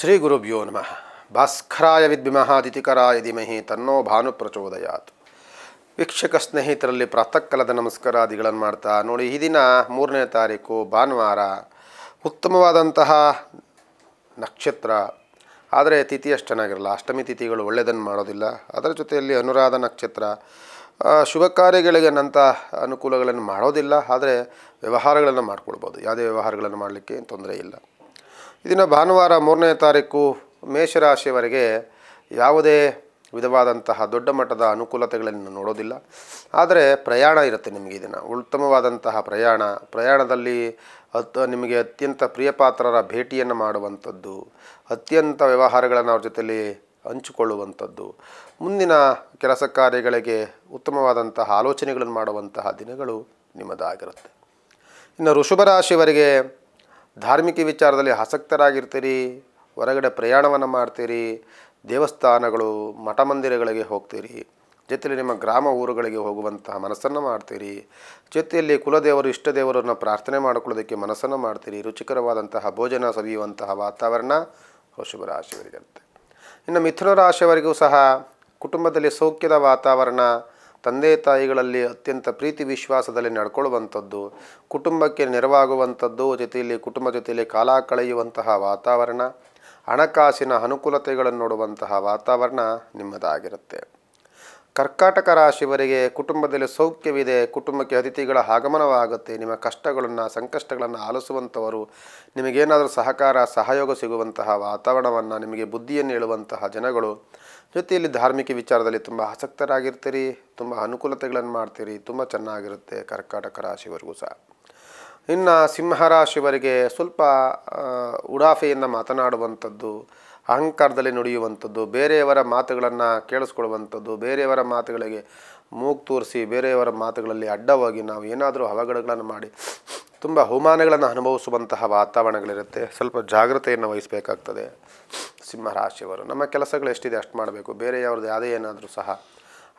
ಶ್ರೀ ಗುರುಭ್ಯೋ ನಮಃ ಭಾಸ್ಕರಾಯ ವಿದ್ಮಹಾದಿತಿಕರಾಯ ಧಿಮಹಿ ತನ್ನೋ ಭಾನು ಪ್ರಚೋದಯಾತ್ ವೀಕ್ಷಕ ಸ್ನೇಹಿತರಲ್ಲಿ ಪ್ರಾತಃಕಾಲದ ನಮಸ್ಕಾರಾದಿಗಳನ್ನು ಮಾಡ್ತಾ ನೋಡಿ ಈ ದಿನ ಮೂರನೇ ತಾರೀಕು ಭಾನುವಾರ ಉತ್ತಮವಾದಂತಹ ನಕ್ಷತ್ರ ಆದರೆ ತಿಥಿ ಅಷ್ಟು ಚೆನ್ನಾಗಿರಲ್ಲ ಅಷ್ಟಮಿ ತಿಥಿಗಳು ಒಳ್ಳೆಯದನ್ನು ಮಾಡೋದಿಲ್ಲ ಅದರ ಜೊತೆಯಲ್ಲಿ ಅನುರಾಧ ನಕ್ಷತ್ರ ಶುಭ ಕಾರ್ಯಗಳಿಗೆ ನಂತ ಅನುಕೂಲಗಳನ್ನು ಮಾಡೋದಿಲ್ಲ ಆದರೆ ವ್ಯವಹಾರಗಳನ್ನು ಮಾಡ್ಕೊಳ್ಬೋದು ಯಾವುದೇ ವ್ಯವಹಾರಗಳನ್ನು ಮಾಡಲಿಕ್ಕೆ ತೊಂದರೆ ಇಲ್ಲ ಇದನ್ನು ಭಾನುವಾರ ಮೂರನೇ ತಾರೀಕು ಮೇಷರಾಶಿಯವರೆಗೆ ಯಾವುದೇ ವಿಧವಾದಂತಹ ದೊಡ್ಡ ಮಟ್ಟದ ಅನುಕೂಲತೆಗಳನ್ನು ನೋಡೋದಿಲ್ಲ ಆದರೆ ಪ್ರಯಾಣ ಇರುತ್ತೆ ನಿಮಗೆ ಇದನ್ನು ಉತ್ತಮವಾದಂತಹ ಪ್ರಯಾಣ ಪ್ರಯಾಣದಲ್ಲಿ ಅತ್ ನಿಮಗೆ ಅತ್ಯಂತ ಪ್ರಿಯಪಾತ್ರರ ಭೇಟಿಯನ್ನು ಮಾಡುವಂಥದ್ದು ಅತ್ಯಂತ ವ್ಯವಹಾರಗಳನ್ನು ಅವ್ರ ಜೊತೆಯಲ್ಲಿ ಹಂಚಿಕೊಳ್ಳುವಂಥದ್ದು ಮುಂದಿನ ಕೆಲಸ ಕಾರ್ಯಗಳಿಗೆ ಉತ್ತಮವಾದಂತಹ ಆಲೋಚನೆಗಳನ್ನು ಮಾಡುವಂತಹ ದಿನಗಳು ನಿಮ್ಮದಾಗಿರುತ್ತೆ ಇನ್ನು ಋಷಭ ರಾಶಿವರೆಗೆ ಧಾರ್ಮಿಕ ವಿಚಾರದಲ್ಲಿ ಆಸಕ್ತರಾಗಿರ್ತೀರಿ ಹೊರಗಡೆ ಪ್ರಯಾಣವನ್ನು ಮಾಡ್ತೀರಿ ದೇವಸ್ಥಾನಗಳು ಮಠ ಮಂದಿರಗಳಿಗೆ ಹೋಗ್ತೀರಿ ಜೊತೆಯಲ್ಲಿ ನಿಮ್ಮ ಗ್ರಾಮ ಊರುಗಳಿಗೆ ಹೋಗುವಂತಹ ಮನಸ್ಸನ್ನು ಮಾಡ್ತೀರಿ ಜೊತೆಯಲ್ಲಿ ಕುಲದೇವರು ಇಷ್ಟ ದೇವರನ್ನು ಪ್ರಾರ್ಥನೆ ಮಾಡಿಕೊಳ್ಳೋದಕ್ಕೆ ಮನಸ್ಸನ್ನು ಮಾಡ್ತೀರಿ ರುಚಿಕರವಾದಂತಹ ಭೋಜನ ಸವಿಯುವಂತಹ ವಾತಾವರಣ ಶುಭ ರಾಶಿಯವರಿಗಿರುತ್ತೆ ಇನ್ನು ಮಿಥುನ ರಾಶಿಯವರಿಗೂ ಸಹ ಕುಟುಂಬದಲ್ಲಿ ಸೌಖ್ಯದ ವಾತಾವರಣ ತಂದೆ ತಾಯಿಗಳಲ್ಲಿ ಅತ್ಯಂತ ಪ್ರೀತಿ ವಿಶ್ವಾಸದಲ್ಲಿ ನಡ್ಕೊಳ್ಳುವಂಥದ್ದು ಕುಟುಂಬಕ್ಕೆ ನೆರವಾಗುವಂಥದ್ದು ಜೊತೆಯಲ್ಲಿ ಕುಟುಂಬ ಜೊತೆಯಲ್ಲಿ ಕಾಲ ಕಳೆಯುವಂತಹ ವಾತಾವರಣ ಹಣಕಾಸಿನ ಅನುಕೂಲತೆಗಳನ್ನು ನೋಡುವಂತಹ ವಾತಾವರಣ ನಿಮ್ಮದಾಗಿರುತ್ತೆ ಕರ್ಕಾಟಕ ರಾಶಿಯವರಿಗೆ ಕುಟುಂಬದಲ್ಲಿ ಸೌಖ್ಯವಿದೆ ಕುಟುಂಬಕ್ಕೆ ಅತಿಥಿಗಳ ಆಗಮನವಾಗುತ್ತೆ ನಿಮ್ಮ ಕಷ್ಟಗಳನ್ನು ಸಂಕಷ್ಟಗಳನ್ನು ಆಲಿಸುವಂಥವರು ನಿಮಗೇನಾದರೂ ಸಹಕಾರ ಸಹಯೋಗ ಸಿಗುವಂತಹ ವಾತಾವರಣವನ್ನು ನಿಮಗೆ ಬುದ್ಧಿಯನ್ನು ಹೇಳುವಂತಹ ಜನಗಳು ಜೊತೆಯಲ್ಲಿ ಧಾರ್ಮಿಕ ವಿಚಾರದಲ್ಲಿ ತುಂಬ ಆಸಕ್ತರಾಗಿರ್ತೀರಿ ತುಂಬ ಅನುಕೂಲತೆಗಳನ್ನು ಮಾಡ್ತೀರಿ ತುಂಬ ಚೆನ್ನಾಗಿರುತ್ತೆ ಕರ್ಕಾಟಕ ರಾಶಿವರೆಗೂ ಸಹ ಇನ್ನು ಸಿಂಹರಾಶಿವರಿಗೆ ಸ್ವಲ್ಪ ಉಡಾಫೆಯಿಂದ ಮಾತನಾಡುವಂಥದ್ದು ಅಹಂಕಾರದಲ್ಲಿ ನುಡಿಯುವಂಥದ್ದು ಬೇರೆಯವರ ಮಾತುಗಳನ್ನು ಕೇಳಿಸ್ಕೊಳ್ಳುವಂಥದ್ದು ಬೇರೆಯವರ ಮಾತುಗಳಿಗೆ ಮೂಗು ತೋರಿಸಿ ಬೇರೆಯವರ ಮಾತುಗಳಲ್ಲಿ ಅಡ್ಡವಾಗಿ ನಾವು ಏನಾದರೂ ಅವಘಡಗಳನ್ನು ಮಾಡಿ ತುಂಬ ಅವಮಾನಗಳನ್ನು ಅನುಭವಿಸುವಂತಹ ವಾತಾವರಣಗಳಿರುತ್ತೆ ಸ್ವಲ್ಪ ಜಾಗ್ರತೆಯನ್ನು ವಹಿಸಬೇಕಾಗ್ತದೆ ಸಿಂಹರಾಶಿಯವರು ನಮ್ಮ ಕೆಲಸಗಳು ಎಷ್ಟಿದೆ ಅಷ್ಟು ಮಾಡಬೇಕು ಬೇರೆ ಯಾವ್ದು ಯಾವುದೇ ಏನಾದರೂ ಸಹ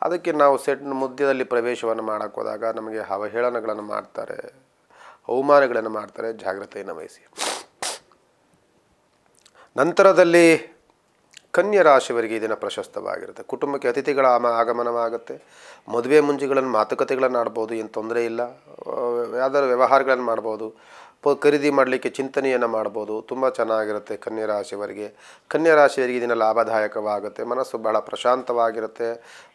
ಅದಕ್ಕೆ ನಾವು ಸೆಟ್ ಮುದ್ಯದಲ್ಲಿ ಪ್ರವೇಶವನ್ನು ಮಾಡೋಕ್ಕೆ ಹೋದಾಗ ನಮಗೆ ಅವಹೇಳನಗಳನ್ನು ಮಾಡ್ತಾರೆ ಅವಮಾನಗಳನ್ನು ಮಾಡ್ತಾರೆ ಜಾಗ್ರತೆಯನ್ನು ವಹಿಸಿ ನಂತರದಲ್ಲಿ ಕನ್ಯಾ ರಾಶಿಯವರಿಗೆ ದಿನ ಪ್ರಶಸ್ತವಾಗಿರುತ್ತೆ ಕುಟುಂಬಕ್ಕೆ ಅತಿಥಿಗಳ ಆಗಮನವಾಗುತ್ತೆ ಮದುವೆ ಮುಂಜಿಗಳನ್ನು ಮಾತುಕತೆಗಳನ್ನು ಆಡ್ಬೋದು ಏನು ತೊಂದರೆ ಇಲ್ಲ ಯಾವ್ದಾದ್ರು ವ್ಯವಹಾರಗಳನ್ನು ಮಾಡ್ಬೋದು ಪ ಖರೀದಿ ಮಾಡಲಿಕ್ಕೆ ಚಿಂತನೆಯನ್ನು ಮಾಡ್ಬೋದು ತುಂಬ ಚೆನ್ನಾಗಿರುತ್ತೆ ಕನ್ಯಾ ರಾಶಿಯವರಿಗೆ ಕನ್ಯಾ ರಾಶಿಯವರಿಗೆ ಇದನ್ನು ಲಾಭದಾಯಕವಾಗುತ್ತೆ ಮನಸ್ಸು ಬಹಳ ಪ್ರಶಾಂತವಾಗಿರುತ್ತೆ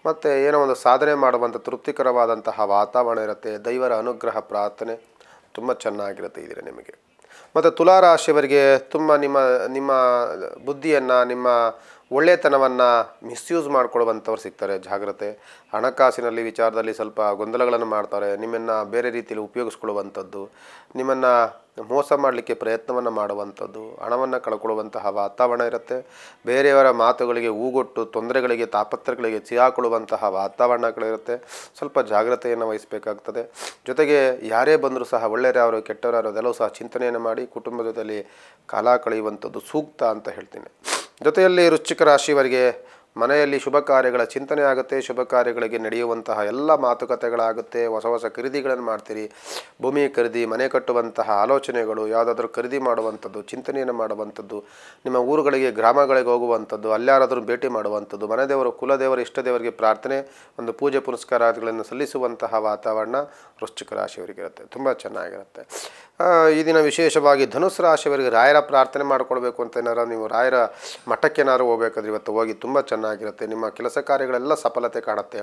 ಮತ್ತು ಏನೋ ಒಂದು ಸಾಧನೆ ಮಾಡುವಂಥ ತೃಪ್ತಿಕರವಾದಂತಹ ವಾತಾವರಣ ಇರುತ್ತೆ ದೈವರ ಅನುಗ್ರಹ ಪ್ರಾರ್ಥನೆ ತುಂಬ ಚೆನ್ನಾಗಿರುತ್ತೆ ಇದರ ನಿಮಗೆ ಮತ್ತು ತುಲಾರಾಶಿಯವರಿಗೆ ತುಂಬ ನಿಮ್ಮ ನಿಮ್ಮ ಬುದ್ಧಿಯನ್ನು ನಿಮ್ಮ ಒಳ್ಳೆತನವನ್ನು ಮಿಸ್ಯೂಸ್ ಮಾಡ್ಕೊಳ್ಳುವಂಥವ್ರು ಸಿಗ್ತಾರೆ ಜಾಗ್ರತೆ ಹಣಕಾಸಿನಲ್ಲಿ ವಿಚಾರದಲ್ಲಿ ಸ್ವಲ್ಪ ಗೊಂದಲಗಳನ್ನು ಮಾಡ್ತಾರೆ ನಿಮ್ಮನ್ನು ಬೇರೆ ರೀತಿಯಲ್ಲಿ ಉಪಯೋಗಿಸ್ಕೊಳ್ಳುವಂಥದ್ದು ನಿಮ್ಮನ್ನು ಮೋಸ ಮಾಡಲಿಕ್ಕೆ ಪ್ರಯತ್ನವನ್ನು ಮಾಡುವಂಥದ್ದು ಹಣವನ್ನು ಕಳ್ಕೊಳ್ಳುವಂತಹ ವಾತಾವರಣ ಇರುತ್ತೆ ಬೇರೆಯವರ ಮಾತುಗಳಿಗೆ ಹೂಗೊಟ್ಟು ತೊಂದರೆಗಳಿಗೆ ತಾಪತ್ರಗಳಿಗೆ ಹಾಕೊಳ್ಳುವಂತಹ ವಾತಾವರಣಗಳಿರುತ್ತೆ ಸ್ವಲ್ಪ ಜಾಗ್ರತೆಯನ್ನು ವಹಿಸಬೇಕಾಗ್ತದೆ ಜೊತೆಗೆ ಯಾರೇ ಬಂದರೂ ಸಹ ಒಳ್ಳೆಯವರು ಕೆಟ್ಟವರಾರು ಅದೆಲ್ಲವೂ ಸಹ ಚಿಂತನೆಯನ್ನು ಮಾಡಿ ಕುಟುಂಬದಲ್ಲಿ ಕಾಲ ಕಳೆಯುವಂಥದ್ದು ಸೂಕ್ತ ಅಂತ ಹೇಳ್ತೀನಿ ಜೊತೆಯಲ್ಲಿ ವೃಶ್ಚಿಕ ರಾಶಿಯವರಿಗೆ ಮನೆಯಲ್ಲಿ ಶುಭ ಕಾರ್ಯಗಳ ಚಿಂತನೆ ಆಗುತ್ತೆ ಶುಭ ಕಾರ್ಯಗಳಿಗೆ ನಡೆಯುವಂತಹ ಎಲ್ಲ ಮಾತುಕತೆಗಳಾಗುತ್ತೆ ಹೊಸ ಹೊಸ ಖರೀದಿಗಳನ್ನು ಮಾಡ್ತೀರಿ ಭೂಮಿ ಖರೀದಿ ಮನೆ ಕಟ್ಟುವಂತಹ ಆಲೋಚನೆಗಳು ಯಾವುದಾದ್ರೂ ಖರೀದಿ ಮಾಡುವಂಥದ್ದು ಚಿಂತನೆಯನ್ನು ಮಾಡುವಂಥದ್ದು ನಿಮ್ಮ ಊರುಗಳಿಗೆ ಗ್ರಾಮಗಳಿಗೆ ಹೋಗುವಂಥದ್ದು ಅಲ್ಲಾರಾದರೂ ಭೇಟಿ ಮಾಡುವಂಥದ್ದು ಮನೆದೇವರು ಕುಲದೇವರು ದೇವರಿಗೆ ಪ್ರಾರ್ಥನೆ ಒಂದು ಪೂಜೆ ಪುನಸ್ಕಾರಗಳನ್ನು ಸಲ್ಲಿಸುವಂತಹ ವಾತಾವರಣ ವೃಶ್ಚಿಕ ರಾಶಿಯವರಿಗಿರುತ್ತೆ ತುಂಬ ಚೆನ್ನಾಗಿರುತ್ತೆ ಈ ದಿನ ವಿಶೇಷವಾಗಿ ಧನುಸ್ ರಾಶಿಯವರಿಗೆ ರಾಯರ ಪ್ರಾರ್ಥನೆ ಮಾಡಿಕೊಳ್ಬೇಕು ಅಂತ ಏನಾರು ನೀವು ರಾಯರ ಮಠಕ್ಕೆ ಏನಾದ್ರು ಹೋಗ್ಬೇಕಾದ್ರೆ ಇವತ್ತು ಹೋಗಿ ತುಂಬ ಚೆನ್ನಾಗಿ ಚೆನ್ನಾಗಿರುತ್ತೆ ನಿಮ್ಮ ಕೆಲಸ ಕಾರ್ಯಗಳೆಲ್ಲ ಸಫಲತೆ ಕಾಣುತ್ತೆ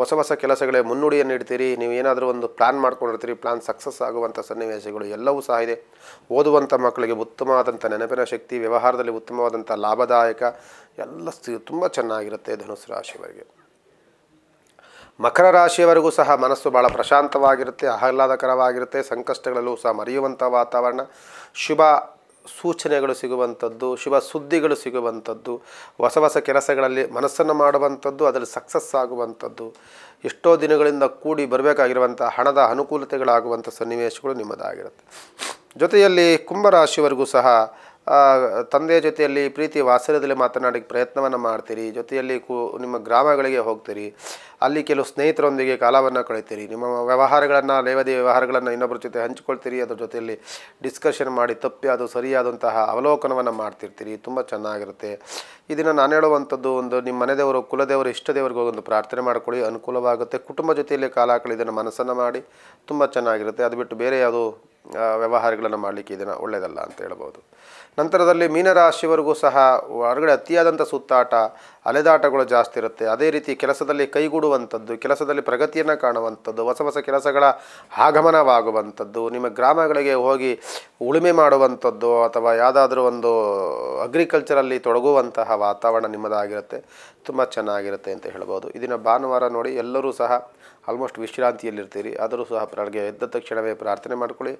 ಹೊಸ ಹೊಸ ಕೆಲಸಗಳೇ ಮುನ್ನುಡಿಯನ್ನು ಇಡ್ತೀರಿ ನೀವು ಏನಾದರೂ ಒಂದು ಪ್ಲ್ಯಾನ್ ಮಾಡ್ಕೊಂಡಿರ್ತೀರಿ ಪ್ಲಾನ್ ಸಕ್ಸಸ್ ಆಗುವಂಥ ಸನ್ನಿವೇಶಗಳು ಎಲ್ಲವೂ ಸಹ ಇದೆ ಓದುವಂಥ ಮಕ್ಕಳಿಗೆ ಉತ್ತಮವಾದಂಥ ನೆನಪಿನ ಶಕ್ತಿ ವ್ಯವಹಾರದಲ್ಲಿ ಉತ್ತಮವಾದಂಥ ಲಾಭದಾಯಕ ಎಲ್ಲ ತುಂಬ ಚೆನ್ನಾಗಿರುತ್ತೆ ಧನುಸು ರಾಶಿಯವರಿಗೆ ಮಕರ ರಾಶಿಯವರೆಗೂ ಸಹ ಮನಸ್ಸು ಭಾಳ ಪ್ರಶಾಂತವಾಗಿರುತ್ತೆ ಆಹ್ಲಾದಕರವಾಗಿರುತ್ತೆ ಸಂಕಷ್ಟಗಳಲ್ಲೂ ಸಹ ಮರೆಯುವಂಥ ವಾತಾವರಣ ಶುಭ ಸೂಚನೆಗಳು ಸಿಗುವಂಥದ್ದು ಶುಭ ಸುದ್ದಿಗಳು ಸಿಗುವಂಥದ್ದು ಹೊಸ ಹೊಸ ಕೆಲಸಗಳಲ್ಲಿ ಮನಸ್ಸನ್ನು ಮಾಡುವಂಥದ್ದು ಅದರಲ್ಲಿ ಸಕ್ಸಸ್ ಆಗುವಂಥದ್ದು ಎಷ್ಟೋ ದಿನಗಳಿಂದ ಕೂಡಿ ಬರಬೇಕಾಗಿರುವಂಥ ಹಣದ ಅನುಕೂಲತೆಗಳಾಗುವಂಥ ಸನ್ನಿವೇಶಗಳು ನಿಮ್ಮದಾಗಿರುತ್ತೆ ಜೊತೆಯಲ್ಲಿ ಕುಂಭರಾಶಿಯವರೆಗೂ ಸಹ ತಂದೆಯ ಜೊತೆಯಲ್ಲಿ ಪ್ರೀತಿ ವಾತ್ಸಲ್ಯದಲ್ಲಿ ಮಾತನಾಡೋಕ್ಕೆ ಪ್ರಯತ್ನವನ್ನು ಮಾಡ್ತೀರಿ ಜೊತೆಯಲ್ಲಿ ಕು ನಿಮ್ಮ ಗ್ರಾಮಗಳಿಗೆ ಹೋಗ್ತೀರಿ ಅಲ್ಲಿ ಕೆಲವು ಸ್ನೇಹಿತರೊಂದಿಗೆ ಕಾಲವನ್ನು ಕಳಿತೀರಿ ನಿಮ್ಮ ವ್ಯವಹಾರಗಳನ್ನು ಲೇವದಿ ವ್ಯವಹಾರಗಳನ್ನು ಇನ್ನೊಬ್ಬರ ಜೊತೆ ಹಂಚಿಕೊಳ್ತೀರಿ ಅದರ ಜೊತೆಯಲ್ಲಿ ಡಿಸ್ಕಷನ್ ಮಾಡಿ ತಪ್ಪಿ ಅದು ಸರಿಯಾದಂತಹ ಅವಲೋಕನವನ್ನು ಮಾಡ್ತಿರ್ತೀರಿ ತುಂಬ ಚೆನ್ನಾಗಿರುತ್ತೆ ಇದನ್ನು ನಾನು ಹೇಳುವಂಥದ್ದು ಒಂದು ನಿಮ್ಮ ಮನೆದೇವರು ಕುಲದೇವರು ಇಷ್ಟದೇವರಿಗೆ ಒಂದು ಪ್ರಾರ್ಥನೆ ಮಾಡಿಕೊಳ್ಳಿ ಅನುಕೂಲವಾಗುತ್ತೆ ಕುಟುಂಬ ಜೊತೆಯಲ್ಲಿ ಕಾಲ ಕಳೆದನ್ನು ಮನಸ್ಸನ್ನು ಮಾಡಿ ತುಂಬ ಚೆನ್ನಾಗಿರುತ್ತೆ ಅದು ಬಿಟ್ಟು ಬೇರೆ ಯಾವುದು ವ್ಯವಹಾರಗಳನ್ನು ಮಾಡಲಿಕ್ಕೆ ಇದನ್ನು ಒಳ್ಳೆಯದಲ್ಲ ಅಂತ ಹೇಳ್ಬೋದು ನಂತರದಲ್ಲಿ ಮೀನರಾಶಿಯವರೆಗೂ ಸಹ ಹೊರಗಡೆ ಅತಿಯಾದಂಥ ಸುತ್ತಾಟ ಅಲೆದಾಟಗಳು ಜಾಸ್ತಿ ಇರುತ್ತೆ ಅದೇ ರೀತಿ ಕೆಲಸದಲ್ಲಿ ಕೈಗೂಡುವಂಥದ್ದು ಕೆಲಸದಲ್ಲಿ ಪ್ರಗತಿಯನ್ನು ಕಾಣುವಂಥದ್ದು ಹೊಸ ಹೊಸ ಕೆಲಸಗಳ ಆಗಮನವಾಗುವಂಥದ್ದು ನಿಮ್ಮ ಗ್ರಾಮಗಳಿಗೆ ಹೋಗಿ ಉಳುಮೆ ಮಾಡುವಂಥದ್ದು ಅಥವಾ ಯಾವುದಾದ್ರೂ ಒಂದು ಅಗ್ರಿಕಲ್ಚರಲ್ಲಿ ತೊಡಗುವಂತಹ ವಾತಾವರಣ ನಿಮ್ಮದಾಗಿರುತ್ತೆ ತುಂಬ ಚೆನ್ನಾಗಿರುತ್ತೆ ಅಂತ ಹೇಳ್ಬೋದು ಇದನ್ನು ಭಾನುವಾರ ನೋಡಿ ಎಲ್ಲರೂ ಸಹ ಆಲ್ಮೋಸ್ಟ್ ವಿಶ್ರಾಂತಿಯಲ್ಲಿರ್ತೀರಿ ಆದರೂ ಸಹ ನನಗೆ ಎದ್ದ ತಕ್ಷಣವೇ ಪ್ರಾರ್ಥನೆ ಮಾಡಿಕೊಳ್ಳಿ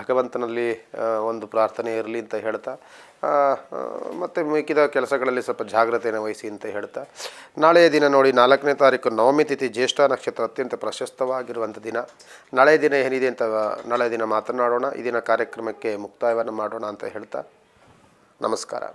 ಭಗವಂತನಲ್ಲಿ ಒಂದು ಪ್ರಾರ್ಥನೆ ಇರಲಿ ಅಂತ ಹೇಳ್ತಾ ಮತ್ತು ಮಿಕ್ಕಿದ ಕೆಲಸಗಳಲ್ಲಿ ಸ್ವಲ್ಪ ಜಾಗ್ರತೆಯನ್ನು ವಹಿಸಿ ಅಂತ ಹೇಳ್ತಾ ನಾಳೆಯ ದಿನ ನೋಡಿ ನಾಲ್ಕನೇ ತಾರೀಕು ನವಮಿ ತಿಥಿ ಜ್ಯೇಷ್ಠ ನಕ್ಷತ್ರ ಅತ್ಯಂತ ಪ್ರಶಸ್ತವಾಗಿರುವಂಥ ದಿನ ನಾಳೆಯ ದಿನ ಏನಿದೆ ಅಂತ ನಾಳೆ ದಿನ ಮಾತನಾಡೋಣ ಈ ದಿನ ಕಾರ್ಯಕ್ರಮಕ್ಕೆ ಮುಕ್ತಾಯವನ್ನು ಮಾಡೋಣ ಅಂತ ಹೇಳ್ತಾ ನಮಸ್ಕಾರ